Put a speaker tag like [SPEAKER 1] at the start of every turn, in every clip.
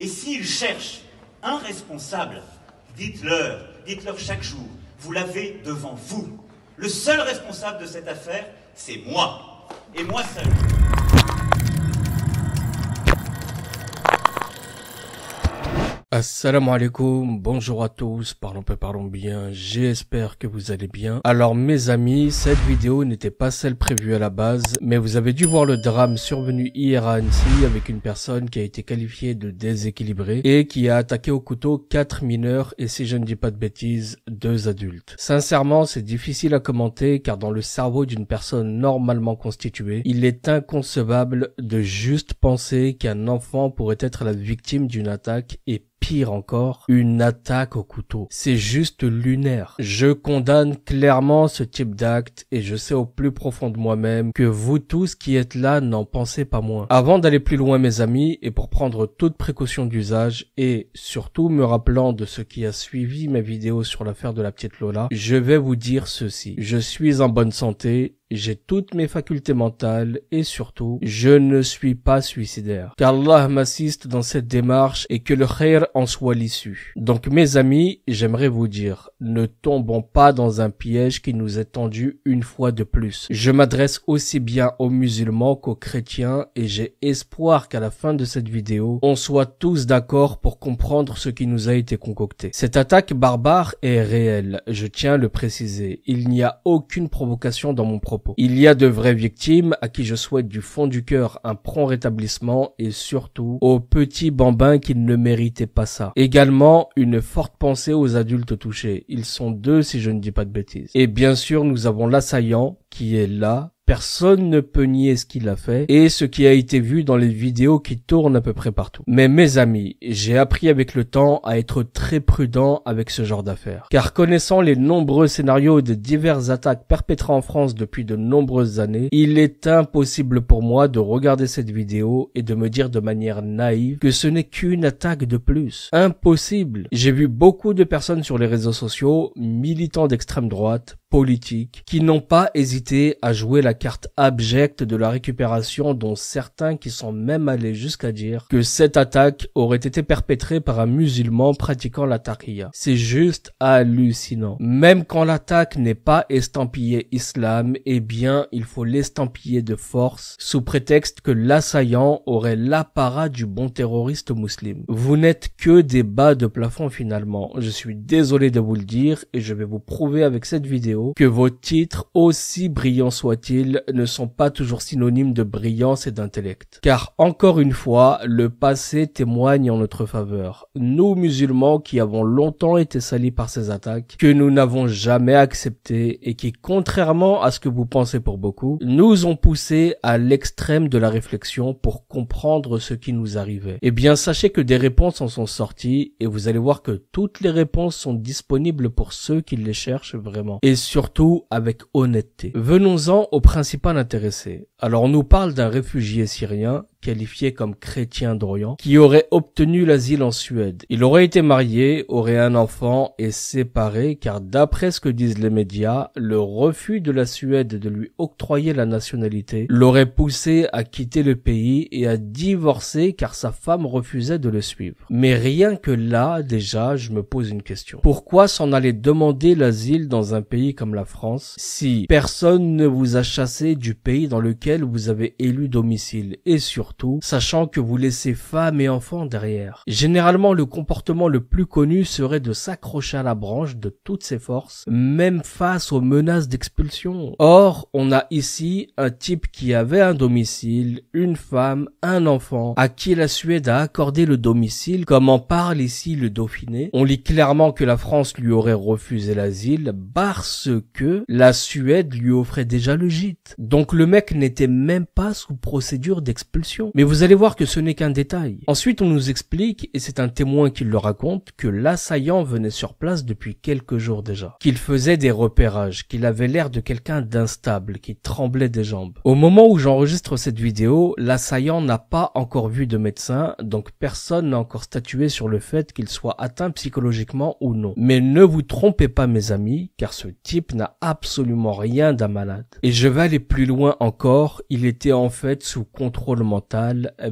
[SPEAKER 1] Et s'ils cherchent un responsable, dites-leur, dites-leur chaque jour, vous l'avez devant vous. Le seul responsable de cette affaire, c'est moi. Et moi seul. Assalamu alaikum, bonjour à tous, parlons peu parlons bien, j'espère que vous allez bien. Alors mes amis, cette vidéo n'était pas celle prévue à la base, mais vous avez dû voir le drame survenu hier à Annecy avec une personne qui a été qualifiée de déséquilibrée et qui a attaqué au couteau quatre mineurs et si je ne dis pas de bêtises, deux adultes. Sincèrement, c'est difficile à commenter car dans le cerveau d'une personne normalement constituée, il est inconcevable de juste penser qu'un enfant pourrait être la victime d'une attaque et pire encore, une attaque au couteau. C'est juste lunaire. Je condamne clairement ce type d'acte et je sais au plus profond de moi-même que vous tous qui êtes là n'en pensez pas moins. Avant d'aller plus loin mes amis et pour prendre toute précaution d'usage et surtout me rappelant de ce qui a suivi mes vidéos sur l'affaire de la petite Lola, je vais vous dire ceci. Je suis en bonne santé j'ai toutes mes facultés mentales et surtout, je ne suis pas suicidaire. Qu'Allah m'assiste dans cette démarche et que le khair en soit l'issue. Donc mes amis, j'aimerais vous dire, ne tombons pas dans un piège qui nous est tendu une fois de plus. Je m'adresse aussi bien aux musulmans qu'aux chrétiens et j'ai espoir qu'à la fin de cette vidéo, on soit tous d'accord pour comprendre ce qui nous a été concocté. Cette attaque barbare est réelle, je tiens à le préciser. Il n'y a aucune provocation dans mon propos il y a de vraies victimes à qui je souhaite du fond du cœur un prompt rétablissement et surtout aux petits bambins qui ne méritaient pas ça. Également, une forte pensée aux adultes touchés. Ils sont deux si je ne dis pas de bêtises. Et bien sûr, nous avons l'assaillant qui est là Personne ne peut nier ce qu'il a fait et ce qui a été vu dans les vidéos qui tournent à peu près partout. Mais mes amis, j'ai appris avec le temps à être très prudent avec ce genre d'affaires. Car connaissant les nombreux scénarios de diverses attaques perpétrées en France depuis de nombreuses années, il est impossible pour moi de regarder cette vidéo et de me dire de manière naïve que ce n'est qu'une attaque de plus. Impossible. J'ai vu beaucoup de personnes sur les réseaux sociaux, militants d'extrême droite, politiques qui n'ont pas hésité à jouer la carte abjecte de la récupération dont certains qui sont même allés jusqu'à dire que cette attaque aurait été perpétrée par un musulman pratiquant la taqiyya. C'est juste hallucinant. Même quand l'attaque n'est pas estampillée islam, eh bien, il faut l'estampiller de force sous prétexte que l'assaillant aurait l'apparat du bon terroriste musulman. Vous n'êtes que des bas de plafond finalement. Je suis désolé de vous le dire et je vais vous prouver avec cette vidéo que vos titres, aussi brillants soient-ils, ne sont pas toujours synonymes de brillance et d'intellect. Car encore une fois, le passé témoigne en notre faveur. Nous musulmans qui avons longtemps été salis par ces attaques, que nous n'avons jamais acceptées et qui, contrairement à ce que vous pensez pour beaucoup, nous ont poussés à l'extrême de la réflexion pour comprendre ce qui nous arrivait. Eh bien, sachez que des réponses en sont sorties et vous allez voir que toutes les réponses sont disponibles pour ceux qui les cherchent vraiment. Et surtout avec honnêteté. Venons-en au principal intéressé. Alors on nous parle d'un réfugié syrien qualifié comme chrétien d'Orient, qui aurait obtenu l'asile en Suède. Il aurait été marié, aurait un enfant et séparé, car d'après ce que disent les médias, le refus de la Suède de lui octroyer la nationalité l'aurait poussé à quitter le pays et à divorcer car sa femme refusait de le suivre. Mais rien que là, déjà, je me pose une question. Pourquoi s'en aller demander l'asile dans un pays comme la France si personne ne vous a chassé du pays dans lequel vous avez élu domicile et surtout sachant que vous laissez femme et enfants derrière. Généralement, le comportement le plus connu serait de s'accrocher à la branche de toutes ses forces, même face aux menaces d'expulsion. Or, on a ici un type qui avait un domicile, une femme, un enfant, à qui la Suède a accordé le domicile, comme en parle ici le Dauphiné. On lit clairement que la France lui aurait refusé l'asile parce que la Suède lui offrait déjà le gîte. Donc le mec n'était même pas sous procédure d'expulsion. Mais vous allez voir que ce n'est qu'un détail. Ensuite, on nous explique, et c'est un témoin qui le raconte, que l'assaillant venait sur place depuis quelques jours déjà, qu'il faisait des repérages, qu'il avait l'air de quelqu'un d'instable, qui tremblait des jambes. Au moment où j'enregistre cette vidéo, l'assaillant n'a pas encore vu de médecin, donc personne n'a encore statué sur le fait qu'il soit atteint psychologiquement ou non. Mais ne vous trompez pas mes amis, car ce type n'a absolument rien d'un malade. Et je vais aller plus loin encore, il était en fait sous contrôle mental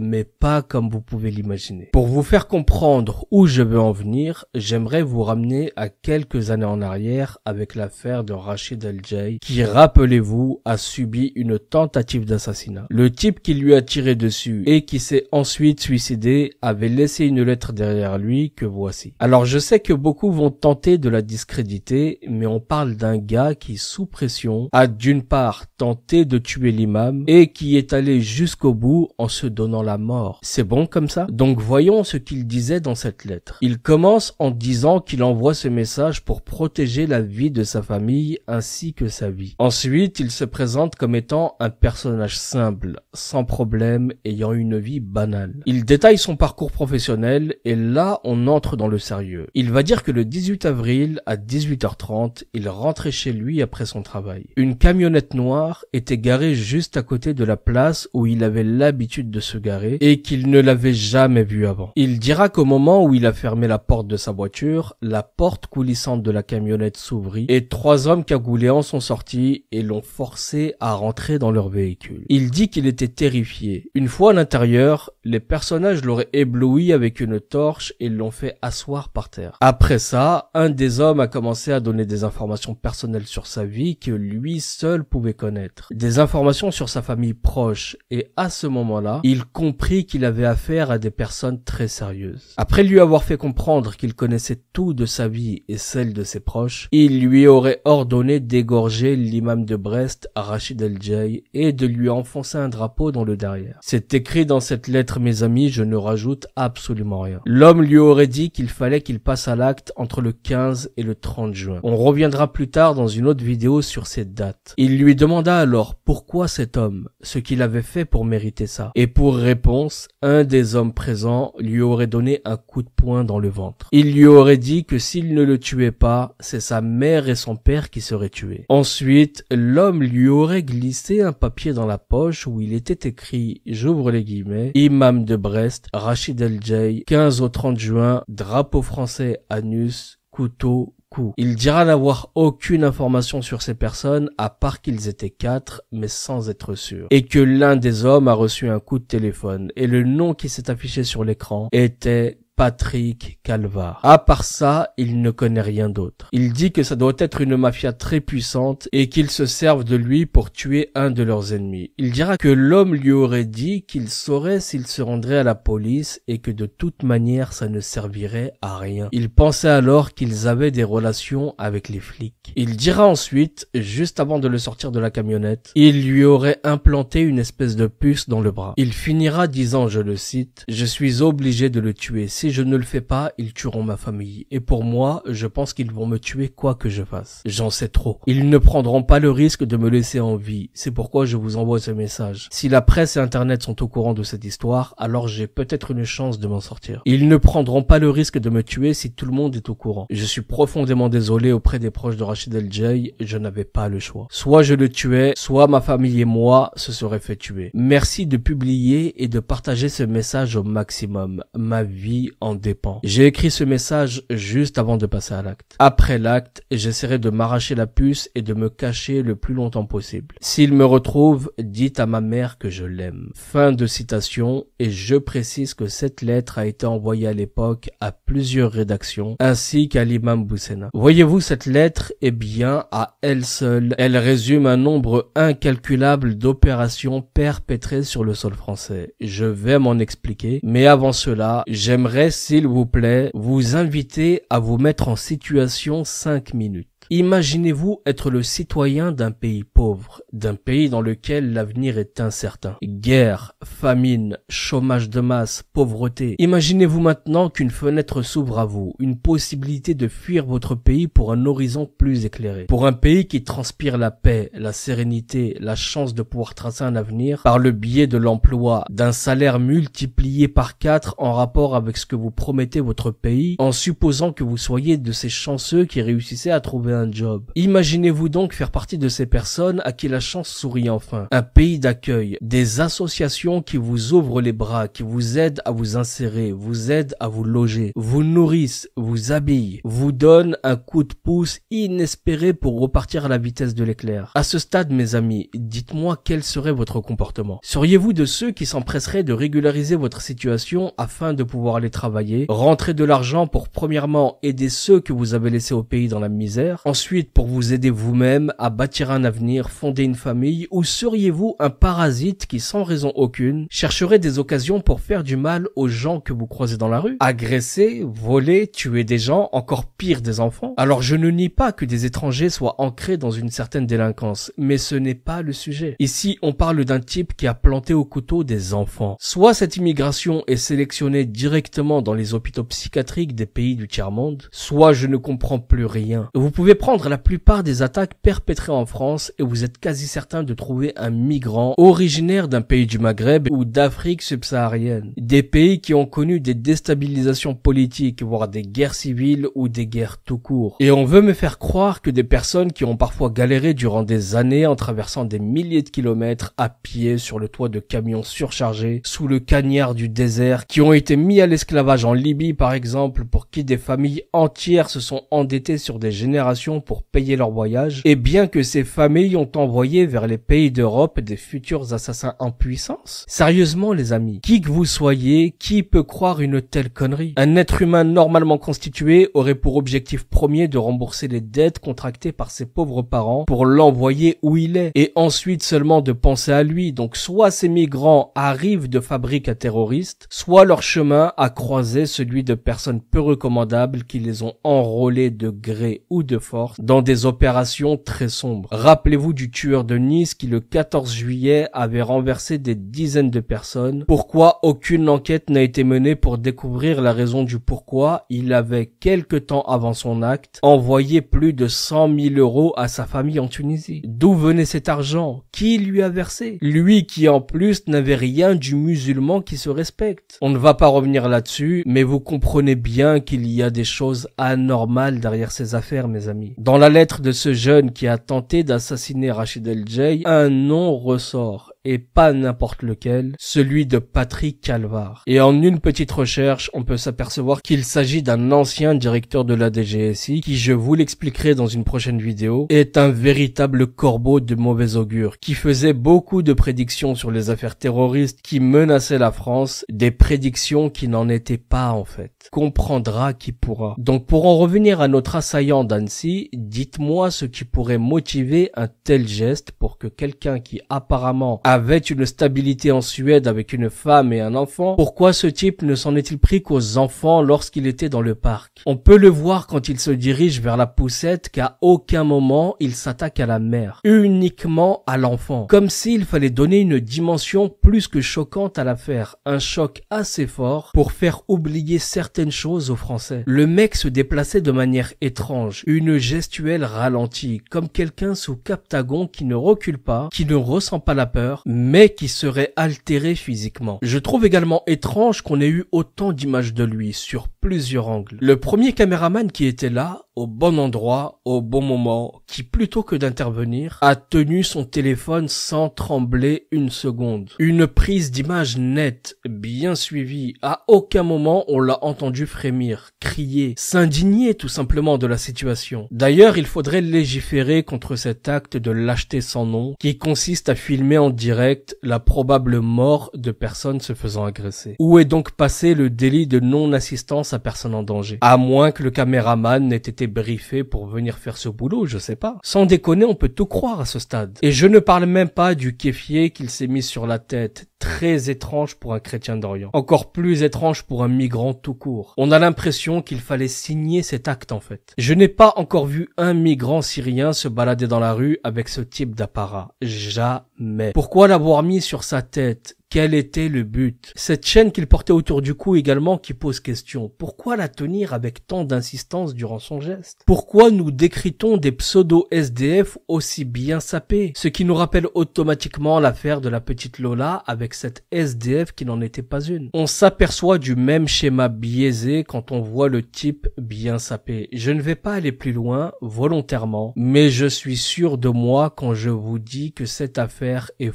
[SPEAKER 1] mais pas comme vous pouvez l'imaginer. Pour vous faire comprendre où je veux en venir, j'aimerais vous ramener à quelques années en arrière avec l'affaire de Rachid al jay qui, rappelez-vous, a subi une tentative d'assassinat. Le type qui lui a tiré dessus et qui s'est ensuite suicidé avait laissé une lettre derrière lui que voici. Alors je sais que beaucoup vont tenter de la discréditer, mais on parle d'un gars qui, sous pression, a d'une part tenté de tuer l'imam et qui est allé jusqu'au bout en se donnant la mort. C'est bon comme ça Donc voyons ce qu'il disait dans cette lettre. Il commence en disant qu'il envoie ce message pour protéger la vie de sa famille ainsi que sa vie. Ensuite, il se présente comme étant un personnage simple, sans problème, ayant une vie banale. Il détaille son parcours professionnel et là on entre dans le sérieux. Il va dire que le 18 avril à 18h30, il rentrait chez lui après son travail. Une camionnette noire était garée juste à côté de la place où il avait l'habitude de se garer et qu'il ne l'avait jamais vu avant. Il dira qu'au moment où il a fermé la porte de sa voiture, la porte coulissante de la camionnette s'ouvrit et trois hommes cagouléants sont sortis et l'ont forcé à rentrer dans leur véhicule. Il dit qu'il était terrifié. Une fois à l'intérieur, les personnages l'auraient ébloui avec une torche et l'ont fait asseoir par terre. Après ça, un des hommes a commencé à donner des informations personnelles sur sa vie que lui seul pouvait connaître. Des informations sur sa famille proche et à ce moment là il comprit qu'il avait affaire à des personnes très sérieuses. Après lui avoir fait comprendre qu'il connaissait tout de sa vie et celle de ses proches, il lui aurait ordonné d'égorger l'imam de Brest, Rachid El Jay, et de lui enfoncer un drapeau dans le derrière. C'est écrit dans cette lettre, mes amis, je ne rajoute absolument rien. L'homme lui aurait dit qu'il fallait qu'il passe à l'acte entre le 15 et le 30 juin. On reviendra plus tard dans une autre vidéo sur cette date. Il lui demanda alors pourquoi cet homme, ce qu'il avait fait pour mériter ça et pour réponse, un des hommes présents lui aurait donné un coup de poing dans le ventre. Il lui aurait dit que s'il ne le tuait pas, c'est sa mère et son père qui seraient tués. Ensuite, l'homme lui aurait glissé un papier dans la poche où il était écrit, j'ouvre les guillemets, Imam de Brest, Rachid El Jay, 15 au 30 juin, drapeau français, anus, couteau, il dira n'avoir aucune information sur ces personnes à part qu'ils étaient quatre, mais sans être sûr. Et que l'un des hommes a reçu un coup de téléphone et le nom qui s'est affiché sur l'écran était Patrick calva À part ça, il ne connaît rien d'autre. Il dit que ça doit être une mafia très puissante et qu'ils se servent de lui pour tuer un de leurs ennemis. Il dira que l'homme lui aurait dit qu'il saurait s'il se rendrait à la police et que de toute manière ça ne servirait à rien. Il pensait alors qu'ils avaient des relations avec les flics. Il dira ensuite, juste avant de le sortir de la camionnette, il lui aurait implanté une espèce de puce dans le bras. Il finira disant, je le cite, je suis obligé de le tuer si je ne le fais pas, ils tueront ma famille. Et pour moi, je pense qu'ils vont me tuer quoi que je fasse. J'en sais trop. Ils ne prendront pas le risque de me laisser en vie. C'est pourquoi je vous envoie ce message. Si la presse et Internet sont au courant de cette histoire, alors j'ai peut-être une chance de m'en sortir. Ils ne prendront pas le risque de me tuer si tout le monde est au courant. Je suis profondément désolé auprès des proches de Rachid El Jay, je n'avais pas le choix. Soit je le tuais, soit ma famille et moi se seraient fait tuer. Merci de publier et de partager ce message au maximum. Ma vie en dépend. J'ai écrit ce message juste avant de passer à l'acte. Après l'acte, j'essaierai de m'arracher la puce et de me cacher le plus longtemps possible. S'il me retrouve, dites à ma mère que je l'aime. Fin de citation et je précise que cette lettre a été envoyée à l'époque à plusieurs rédactions ainsi qu'à l'imam Boussena. Voyez-vous cette lettre est bien, à elle seule, elle résume un nombre incalculable d'opérations perpétrées sur le sol français. Je vais m'en expliquer, mais avant cela, j'aimerais s'il vous plaît vous inviter à vous mettre en situation 5 minutes. Imaginez-vous être le citoyen d'un pays pauvre, d'un pays dans lequel l'avenir est incertain. Guerre, famine, chômage de masse, pauvreté. Imaginez-vous maintenant qu'une fenêtre s'ouvre à vous, une possibilité de fuir votre pays pour un horizon plus éclairé. Pour un pays qui transpire la paix, la sérénité, la chance de pouvoir tracer un avenir par le biais de l'emploi, d'un salaire multiplié par quatre en rapport avec ce que vous promettez votre pays, en supposant que vous soyez de ces chanceux qui réussissaient à trouver un job. Imaginez-vous donc faire partie de ces personnes à qui la chance sourit enfin. Un pays d'accueil, des associations qui vous ouvrent les bras, qui vous aident à vous insérer, vous aident à vous loger, vous nourrissent, vous habillent, vous donnent un coup de pouce inespéré pour repartir à la vitesse de l'éclair. À ce stade, mes amis, dites-moi quel serait votre comportement. Seriez-vous de ceux qui s'empresseraient de régulariser votre situation afin de pouvoir aller travailler, rentrer de l'argent pour premièrement aider ceux que vous avez laissés au pays dans la misère, Ensuite, pour vous aider vous-même à bâtir un avenir, fonder une famille, ou seriez-vous un parasite qui, sans raison aucune, chercherait des occasions pour faire du mal aux gens que vous croisez dans la rue Agresser, voler, tuer des gens, encore pire des enfants Alors je ne nie pas que des étrangers soient ancrés dans une certaine délinquance, mais ce n'est pas le sujet. Ici, on parle d'un type qui a planté au couteau des enfants. Soit cette immigration est sélectionnée directement dans les hôpitaux psychiatriques des pays du tiers-monde, soit je ne comprends plus rien. Vous pouvez prendre la plupart des attaques perpétrées en France et vous êtes quasi certain de trouver un migrant originaire d'un pays du Maghreb ou d'Afrique subsaharienne. Des pays qui ont connu des déstabilisations politiques, voire des guerres civiles ou des guerres tout court. Et on veut me faire croire que des personnes qui ont parfois galéré durant des années en traversant des milliers de kilomètres à pied sur le toit de camions surchargés, sous le cagnard du désert, qui ont été mis à l'esclavage en Libye par exemple, pour qui des familles entières se sont endettées sur des générations pour payer leur voyage, et bien que ces familles ont envoyé vers les pays d'Europe des futurs assassins en puissance Sérieusement les amis, qui que vous soyez, qui peut croire une telle connerie Un être humain normalement constitué aurait pour objectif premier de rembourser les dettes contractées par ses pauvres parents pour l'envoyer où il est, et ensuite seulement de penser à lui, donc soit ces migrants arrivent de fabriques à terroristes, soit leur chemin a croisé celui de personnes peu recommandables qui les ont enrôlés de gré ou de dans des opérations très sombres. Rappelez-vous du tueur de Nice qui le 14 juillet avait renversé des dizaines de personnes. Pourquoi aucune enquête n'a été menée pour découvrir la raison du pourquoi il avait quelque temps avant son acte envoyé plus de 100 000 euros à sa famille en Tunisie. D'où venait cet argent Qui lui a versé Lui qui en plus n'avait rien du musulman qui se respecte. On ne va pas revenir là-dessus, mais vous comprenez bien qu'il y a des choses anormales derrière ces affaires, mes amis. Dans la lettre de ce jeune qui a tenté d'assassiner Rachid El Jay, un nom ressort et pas n'importe lequel, celui de Patrick Calvar. Et en une petite recherche, on peut s'apercevoir qu'il s'agit d'un ancien directeur de la DGSI qui, je vous l'expliquerai dans une prochaine vidéo, est un véritable corbeau de mauvais augure qui faisait beaucoup de prédictions sur les affaires terroristes qui menaçaient la France, des prédictions qui n'en étaient pas en fait. Comprendra qui pourra. Donc pour en revenir à notre assaillant d'Annecy, dites-moi ce qui pourrait motiver un tel geste pour que quelqu'un qui apparemment avait une stabilité en Suède avec une femme et un enfant, pourquoi ce type ne s'en est-il pris qu'aux enfants lorsqu'il était dans le parc On peut le voir quand il se dirige vers la poussette qu'à aucun moment il s'attaque à la mère, uniquement à l'enfant, comme s'il fallait donner une dimension plus que choquante à l'affaire, un choc assez fort pour faire oublier certaines choses aux Français. Le mec se déplaçait de manière étrange, une gestuelle ralentie, comme quelqu'un sous captagon qui ne recule pas, qui ne ressent pas la peur, mais qui serait altéré physiquement. Je trouve également étrange qu'on ait eu autant d'images de lui sur plusieurs angles. Le premier caméraman qui était là, au bon endroit, au bon moment, qui plutôt que d'intervenir, a tenu son téléphone sans trembler une seconde. Une prise d'image nette, bien suivie, à aucun moment on l'a entendu frémir, crier, s'indigner tout simplement de la situation. D'ailleurs, il faudrait légiférer contre cet acte de lâcheté sans nom qui consiste à filmer en direct la probable mort de personnes se faisant agresser. Où est donc passé le délit de non-assistance personne en danger. À moins que le caméraman n'ait été briefé pour venir faire ce boulot, je sais pas. Sans déconner, on peut tout croire à ce stade. Et je ne parle même pas du kéfier qu'il s'est mis sur la tête, très étrange pour un chrétien d'Orient. Encore plus étrange pour un migrant tout court. On a l'impression qu'il fallait signer cet acte en fait. Je n'ai pas encore vu un migrant syrien se balader dans la rue avec ce type d'apparat. Jamais mais pourquoi l'avoir mis sur sa tête Quel était le but Cette chaîne qu'il portait autour du cou également qui pose question. Pourquoi la tenir avec tant d'insistance durant son geste Pourquoi nous décrit-on des pseudo-SDF aussi bien sapés Ce qui nous rappelle automatiquement l'affaire de la petite Lola avec cette SDF qui n'en était pas une. On s'aperçoit du même schéma biaisé quand on voit le type bien sapé. Je ne vais pas aller plus loin volontairement, mais je suis sûr de moi quand je vous dis que cette affaire et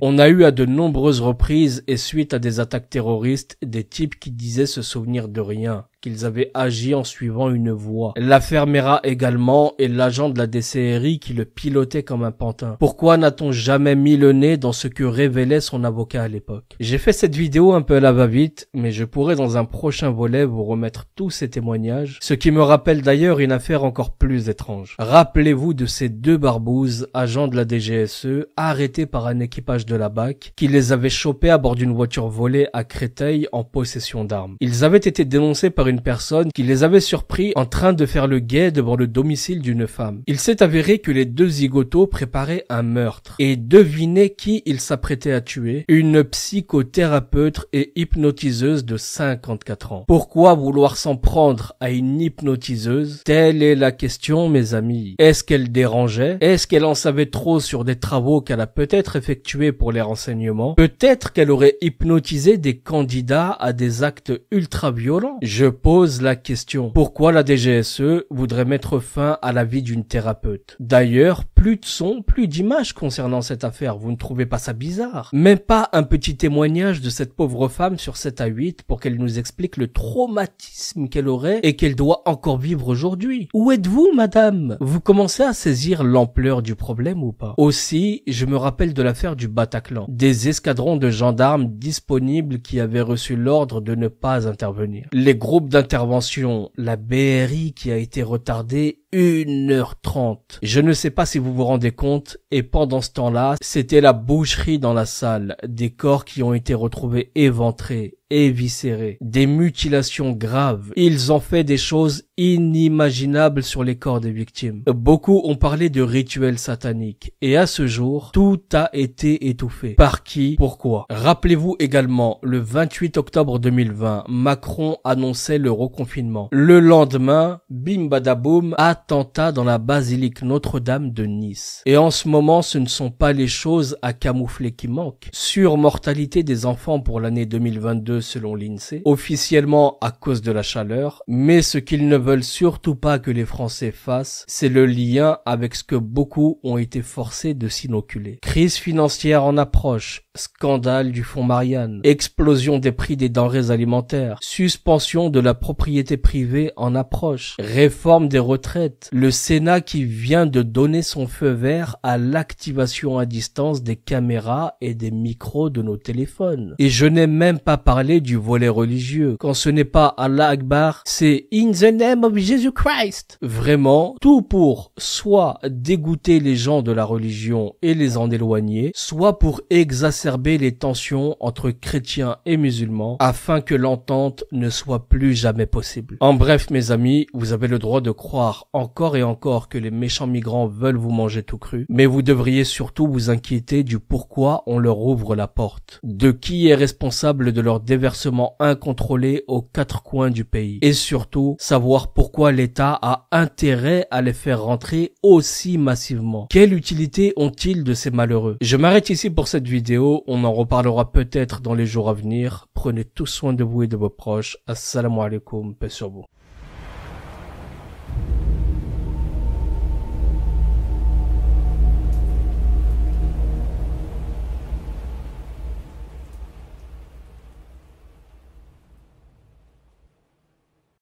[SPEAKER 1] On a eu à de nombreuses reprises et suite à des attaques terroristes des types qui disaient se souvenir de rien, qu'ils avaient agi en suivant une voie. L'affaire également et l'agent de la DCRI qui le pilotait comme un pantin. Pourquoi n'a-t-on jamais mis le nez dans ce que révélait son avocat à l'époque J'ai fait cette vidéo un peu à la va-vite, mais je pourrais dans un prochain volet vous remettre tous ces témoignages, ce qui me rappelle d'ailleurs une affaire encore plus étrange. Rappelez-vous de ces deux barbouzes, agents de la DGSE, arrêtés par un équipage de la BAC, qui les avait chopés à bord d'une voiture volée à Créteil en possession d'armes. Ils avaient été dénoncés par une une personne qui les avait surpris en train de faire le guet devant le domicile d'une femme. Il s'est avéré que les deux zigotos préparaient un meurtre et devinaient qui ils s'apprêtaient à tuer, une psychothérapeute et hypnotiseuse de 54 ans. Pourquoi vouloir s'en prendre à une hypnotiseuse Telle est la question, mes amis. Est-ce qu'elle dérangeait Est-ce qu'elle en savait trop sur des travaux qu'elle a peut-être effectués pour les renseignements Peut-être qu'elle aurait hypnotisé des candidats à des actes ultra-violents Je pose la question pourquoi la DGSE voudrait mettre fin à la vie d'une thérapeute. D'ailleurs, plus de son, plus d'images concernant cette affaire, vous ne trouvez pas ça bizarre Même pas un petit témoignage de cette pauvre femme sur 7 à 8 pour qu'elle nous explique le traumatisme qu'elle aurait et qu'elle doit encore vivre aujourd'hui. Où êtes-vous, madame Vous commencez à saisir l'ampleur du problème ou pas Aussi, je me rappelle de l'affaire du Bataclan, des escadrons de gendarmes disponibles qui avaient reçu l'ordre de ne pas intervenir. Les groupes d'intervention, la BRI qui a été retardée 1h30. Je ne sais pas si vous vous rendez compte, et pendant ce temps-là, c'était la boucherie dans la salle, des corps qui ont été retrouvés éventrés, éviscérés, des mutilations graves. Ils ont fait des choses inimaginables sur les corps des victimes. Beaucoup ont parlé de rituels sataniques, et à ce jour, tout a été étouffé. Par qui Pourquoi Rappelez-vous également, le 28 octobre 2020, Macron annonçait le reconfinement. Le lendemain, bim badaboum, attentat dans la basilique Notre-Dame de Nice. Et en ce moment, ce ne sont pas les choses à camoufler qui manquent. mortalité des enfants pour l'année 2022 selon l'INSEE, officiellement à cause de la chaleur, mais ce qu'ils ne veulent surtout pas que les Français fassent, c'est le lien avec ce que beaucoup ont été forcés de s'inoculer. Crise financière en approche, Scandale du fonds Marianne, explosion des prix des denrées alimentaires, suspension de la propriété privée en approche, réforme des retraites, le Sénat qui vient de donner son feu vert à l'activation à distance des caméras et des micros de nos téléphones. Et je n'ai même pas parlé du volet religieux. Quand ce n'est pas Allah Akbar, c'est In the name of Jesus Christ. Vraiment, tout pour soit dégoûter les gens de la religion et les en éloigner, soit pour exacerber les tensions entre chrétiens et musulmans afin que l'entente ne soit plus jamais possible. En bref, mes amis, vous avez le droit de croire encore et encore que les méchants migrants veulent vous manger tout cru, mais vous devriez surtout vous inquiéter du pourquoi on leur ouvre la porte, de qui est responsable de leur déversement incontrôlé aux quatre coins du pays, et surtout savoir pourquoi l'État a intérêt à les faire rentrer aussi massivement. Quelle utilité ont-ils de ces malheureux Je m'arrête ici pour cette vidéo on en reparlera peut-être dans les jours à venir. Prenez tout soin de vous et de vos proches. Assalamu alaikum, paix sur vous.